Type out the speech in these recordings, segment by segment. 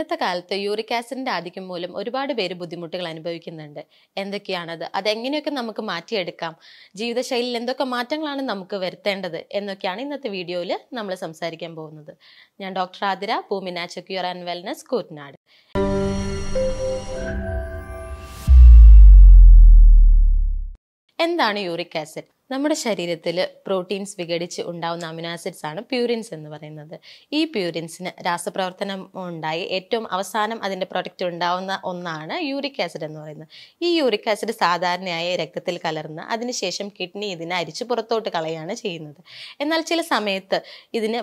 ഇന്നത്തെ കാലത്ത് യൂറിക് ആസിഡിന്റെ ആധിക്യം മൂലം ഒരുപാട് പേര് ബുദ്ധിമുട്ടുകൾ അനുഭവിക്കുന്നുണ്ട് എന്തൊക്കെയാണത് അതെങ്ങനെയൊക്കെ നമുക്ക് മാറ്റിയെടുക്കാം ജീവിതശൈലിയിൽ എന്തൊക്കെ മാറ്റങ്ങളാണ് നമുക്ക് വരുത്തേണ്ടത് എന്നൊക്കെയാണ് ഇന്നത്തെ വീഡിയോയിൽ നമ്മൾ സംസാരിക്കാൻ പോകുന്നത് ഞാൻ ഡോക്ടർ ആതിര ഭൂമി ക്യൂർ ആൻഡ് വെൽനസ് കൂറ്റനാട് എന്താണ് യൂറിക് ആസിഡ് നമ്മുടെ ശരീരത്തിൽ പ്രോട്ടീൻസ് വിഘടിച്ച് ഉണ്ടാവുന്ന അമിനാസിഡ്സ് ആണ് പ്യൂരിൻസ് എന്ന് പറയുന്നത് ഈ പ്യൂരിൻസിന് രാസപ്രവർത്തനം ഉണ്ടായി ഏറ്റവും അവസാനം അതിൻ്റെ പ്രൊഡക്റ്റ് ഉണ്ടാവുന്ന ഒന്നാണ് യൂറിക് ആസിഡ് എന്ന് പറയുന്നത് ഈ യൂറിക് ആസിഡ് സാധാരണയായി രക്തത്തിൽ കലർന്ന് അതിനുശേഷം കിഡ്നി ഇതിനെ അരിച്ച് പുറത്തോട്ട് കളയാണ് ചെയ്യുന്നത് എന്നാൽ ചില സമയത്ത് ഇതിന്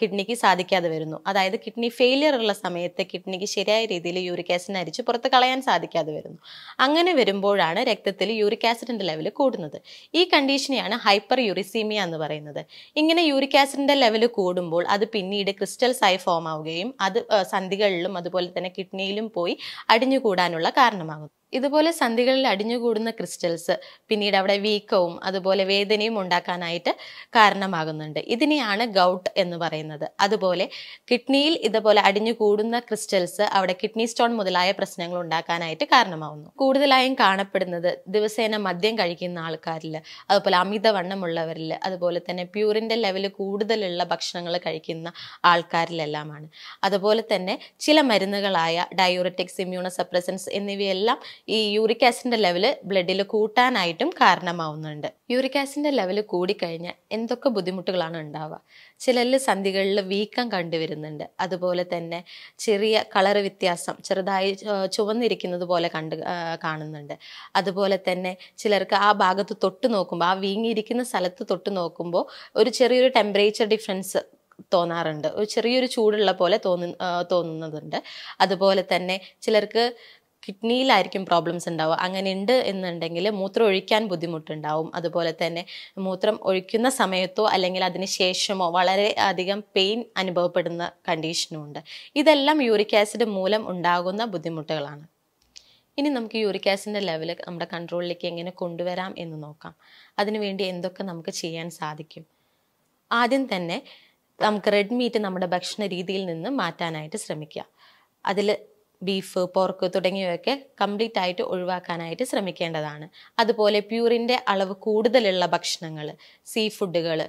കിഡ്നിക്ക് സാധിക്കാതെ വരുന്നു അതായത് കിഡ്നി ഫെയിലിയർ ഉള്ള സമയത്ത് കിഡ്നിക്ക് ശരിയായ രീതിയിൽ യൂറിക് ആസിഡിനെ അരിച്ച് പുറത്ത് കളയാൻ സാധിക്കാതെ വരുന്നു അങ്ങനെ വരുമ്പോഴാണ് രക്തത്തിൽ യൂറിക് ആസിഡിൻ്റെ ലെവൽ കൂടുന്നത് ഈ കണ്ടീഷൻ കണ്ടീഷനെയാണ് ഹൈപ്പർ യൂറിസീമിയ എന്ന് പറയുന്നത് ഇങ്ങനെ യൂറിക് ആസിഡിൻ്റെ ലെവൽ കൂടുമ്പോൾ അത് പിന്നീട് ക്രിസ്റ്റൽസ് ആയി ഫോം ആവുകയും അത് സന്ധികളിലും അതുപോലെ തന്നെ കിഡ്നിയിലും പോയി അടിഞ്ഞുകൂടാനുള്ള കാരണമാകുന്നു ഇതുപോലെ സന്ധികളിൽ അടിഞ്ഞുകൂടുന്ന ക്രിസ്റ്റൽസ് പിന്നീട് അവിടെ വീക്കവും അതുപോലെ വേദനയും ഉണ്ടാക്കാനായിട്ട് കാരണമാകുന്നുണ്ട് ഇതിനെയാണ് ഗൗട്ട് എന്ന് പറയുന്നത് അതുപോലെ കിഡ്നിയിൽ ഇതുപോലെ അടിഞ്ഞുകൂടുന്ന ക്രിസ്റ്റൽസ് അവിടെ കിഡ്നി സ്റ്റോൺ മുതലായ പ്രശ്നങ്ങൾ ഉണ്ടാക്കാനായിട്ട് കാരണമാവുന്നു കൂടുതലായും കാണപ്പെടുന്നത് ദിവസേന മദ്യം കഴിക്കുന്ന ആൾക്കാരിൽ അതുപോലെ അമിതവണ്ണമുള്ളവരിൽ അതുപോലെ തന്നെ പ്യൂറിൻ്റെ ലെവൽ കൂടുതലുള്ള ഭക്ഷണങ്ങൾ കഴിക്കുന്ന ആൾക്കാരിലെല്ലാമാണ് അതുപോലെ തന്നെ ചില മരുന്നുകളായ ഡയോറിറ്റിക്സ് ഇമ്മ്യൂണോ സപ്രസൻസ് എന്നിവയെല്ലാം ഈ യൂറിക് ആസിഡിൻ്റെ ലെവൽ ബ്ലഡിൽ കൂട്ടാനായിട്ടും കാരണമാവുന്നുണ്ട് യൂറിക് ആസിഡിൻ്റെ ലെവൽ കൂടിക്കഴിഞ്ഞാൽ എന്തൊക്കെ ബുദ്ധിമുട്ടുകളാണ് ഉണ്ടാവുക ചിലരിൽ സന്ധികളിൽ വീക്കം കണ്ടുവരുന്നുണ്ട് അതുപോലെ തന്നെ ചെറിയ കളർ വ്യത്യാസം ചെറുതായി ചുവന്നിരിക്കുന്നത് പോലെ കണ്ട് കാണുന്നുണ്ട് അതുപോലെ തന്നെ ചിലർക്ക് ആ ഭാഗത്ത് തൊട്ട് നോക്കുമ്പോൾ ആ വീങ്ങിയിരിക്കുന്ന സ്ഥലത്ത് തൊട്ട് നോക്കുമ്പോൾ ഒരു ചെറിയൊരു ടെമ്പറേച്ചർ ഡിഫറൻസ് തോന്നാറുണ്ട് ഒരു ചെറിയൊരു ചൂടുള്ള പോലെ തോന്നി തോന്നുന്നതുണ്ട് അതുപോലെ തന്നെ ചിലർക്ക് കിഡ്നിയിലായിരിക്കും പ്രോബ്ലംസ് ഉണ്ടാവുക അങ്ങനെ ഉണ്ട് എന്നുണ്ടെങ്കിൽ മൂത്രം ഒഴിക്കാൻ ബുദ്ധിമുട്ടുണ്ടാവും അതുപോലെ തന്നെ മൂത്രം ഒഴിക്കുന്ന സമയത്തോ അല്ലെങ്കിൽ അതിന് ശേഷമോ വളരെ അധികം പെയിൻ അനുഭവപ്പെടുന്ന കണ്ടീഷനും ഉണ്ട് ഇതെല്ലാം യൂറിക് ആസിഡ് മൂലം ഉണ്ടാകുന്ന ബുദ്ധിമുട്ടുകളാണ് ഇനി നമുക്ക് യൂറിക് ആസിഡിൻ്റെ ലെവൽ നമ്മുടെ കൺട്രോളിലേക്ക് എങ്ങനെ കൊണ്ടുവരാം എന്ന് നോക്കാം അതിനുവേണ്ടി എന്തൊക്കെ നമുക്ക് ചെയ്യാൻ സാധിക്കും ആദ്യം തന്നെ നമുക്ക് റെഡ് മീറ്റ് നമ്മുടെ ഭക്ഷണ രീതിയിൽ നിന്ന് മാറ്റാനായിട്ട് ശ്രമിക്കുക അതിൽ ബീഫ് പോർക്ക് തുടങ്ങിയവയൊക്കെ കംപ്ലീറ്റ് ആയിട്ട് ഒഴിവാക്കാനായിട്ട് ശ്രമിക്കേണ്ടതാണ് അതുപോലെ പ്യൂറിൻ്റെ അളവ് കൂടുതലുള്ള ഭക്ഷണങ്ങൾ സീ ഫുഡുകൾ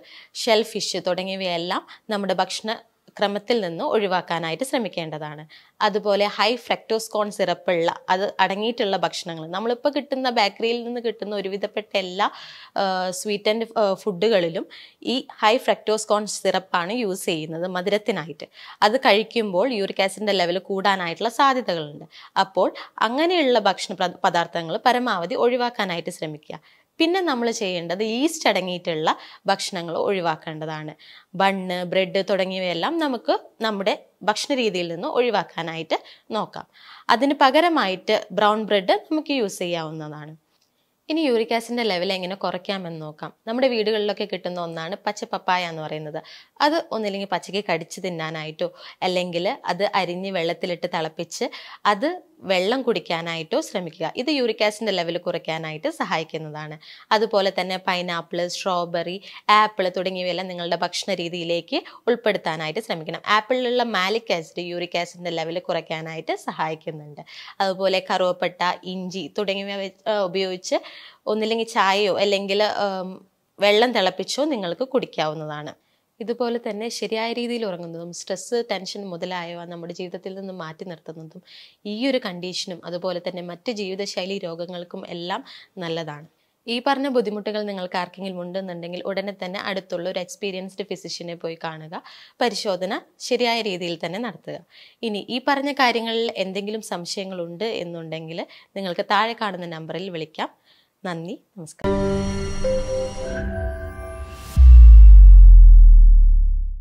ഷെൽ ഫിഷ് തുടങ്ങിയവയെല്ലാം നമ്മുടെ ഭക്ഷണ ക്രമത്തിൽ നിന്ന് ഒഴിവാക്കാനായിട്ട് ശ്രമിക്കേണ്ടതാണ് അതുപോലെ ഹൈ ഫ്രക്ടോസ് കോൺ സിറപ്പുള്ള അത് അടങ്ങിയിട്ടുള്ള ഭക്ഷണങ്ങൾ നമ്മളിപ്പോൾ കിട്ടുന്ന ബേക്കറിയിൽ നിന്ന് കിട്ടുന്ന ഒരുവിധപ്പെട്ട എല്ലാ സ്വീറ്റ് ആൻഡ് ഫുഡുകളിലും ഈ ഹൈ ഫ്രക്ടോസ് കോൺ സിറപ്പാണ് യൂസ് ചെയ്യുന്നത് മധുരത്തിനായിട്ട് അത് കഴിക്കുമ്പോൾ യൂറിക് ആസിഡിൻ്റെ ലെവൽ കൂടാനായിട്ടുള്ള സാധ്യതകളുണ്ട് അപ്പോൾ അങ്ങനെയുള്ള ഭക്ഷണ പദാർത്ഥങ്ങൾ പരമാവധി ഒഴിവാക്കാനായിട്ട് ശ്രമിക്കുക പിന്നെ നമ്മൾ ചെയ്യേണ്ടത് ഈസ്റ്റ് അടങ്ങിയിട്ടുള്ള ഭക്ഷണങ്ങൾ ഒഴിവാക്കേണ്ടതാണ് ബണ്ണ് ബ്രെഡ് തുടങ്ങിയവയെല്ലാം നമുക്ക് നമ്മുടെ ഭക്ഷണ രീതിയിൽ നിന്ന് ഒഴിവാക്കാനായിട്ട് നോക്കാം അതിന് പകരമായിട്ട് ബ്രൗൺ ബ്രെഡ് നമുക്ക് യൂസ് ചെയ്യാവുന്നതാണ് ഇനി യൂറിക് ആസിഡിൻ്റെ ലെവൽ എങ്ങനെ കുറയ്ക്കാമെന്ന് നോക്കാം നമ്മുടെ വീടുകളിലൊക്കെ കിട്ടുന്ന ഒന്നാണ് പച്ച പപ്പായ എന്ന് പറയുന്നത് അത് ഒന്നില്ലെങ്കിൽ പച്ചക്ക് കടിച്ച് തിന്നാനായിട്ടോ അല്ലെങ്കിൽ അത് അരിഞ്ഞ് വെള്ളത്തിലിട്ട് തിളപ്പിച്ച് അത് വെള്ളം കുടിക്കാനായിട്ടോ ശ്രമിക്കുക ഇത് യൂറിക് ആസിഡിൻ്റെ ലെവൽ കുറയ്ക്കാനായിട്ട് സഹായിക്കുന്നതാണ് അതുപോലെ തന്നെ പൈനാപ്പിൾ സ്ട്രോബെറി ആപ്പിൾ തുടങ്ങിയവയെല്ലാം നിങ്ങളുടെ ഭക്ഷണ രീതിയിലേക്ക് ഉൾപ്പെടുത്താനായിട്ട് ശ്രമിക്കണം ആപ്പിളിലുള്ള മാലിക് ആസിഡ് യൂറിക് ആസിഡിൻ്റെ ലെവൽ കുറയ്ക്കാനായിട്ട് സഹായിക്കുന്നുണ്ട് അതുപോലെ കറുവപ്പട്ട ഇഞ്ചി തുടങ്ങിയവ ഉപയോഗിച്ച് ഒന്നില്ലെങ്കിൽ ചായയോ അല്ലെങ്കിൽ വെള്ളം തിളപ്പിച്ചോ നിങ്ങൾക്ക് കുടിക്കാവുന്നതാണ് ഇതുപോലെ തന്നെ ശരിയായ രീതിയിൽ ഉറങ്ങുന്നതും സ്ട്രെസ്സ് ടെൻഷൻ മുതലായവ നമ്മുടെ ജീവിതത്തിൽ നിന്ന് മാറ്റി നിർത്തുന്നതും ഈ ഒരു കണ്ടീഷനും അതുപോലെ തന്നെ മറ്റ് ജീവിതശൈലി രോഗങ്ങൾക്കും എല്ലാം നല്ലതാണ് ഈ പറഞ്ഞ ബുദ്ധിമുട്ടുകൾ നിങ്ങൾക്ക് ആർക്കെങ്കിലും ഉണ്ടെന്നുണ്ടെങ്കിൽ ഉടനെ തന്നെ അടുത്തുള്ള ഒരു എക്സ്പീരിയൻസ്ഡ് ഫിസിഷ്യനെ പോയി കാണുക പരിശോധന ശരിയായ രീതിയിൽ തന്നെ നടത്തുക ഇനി ഈ പറഞ്ഞ കാര്യങ്ങളിൽ എന്തെങ്കിലും സംശയങ്ങളുണ്ട് എന്നുണ്ടെങ്കിൽ നിങ്ങൾക്ക് താഴെ കാണുന്ന നമ്പറിൽ വിളിക്കാം നന്ദി നമസ്കാരം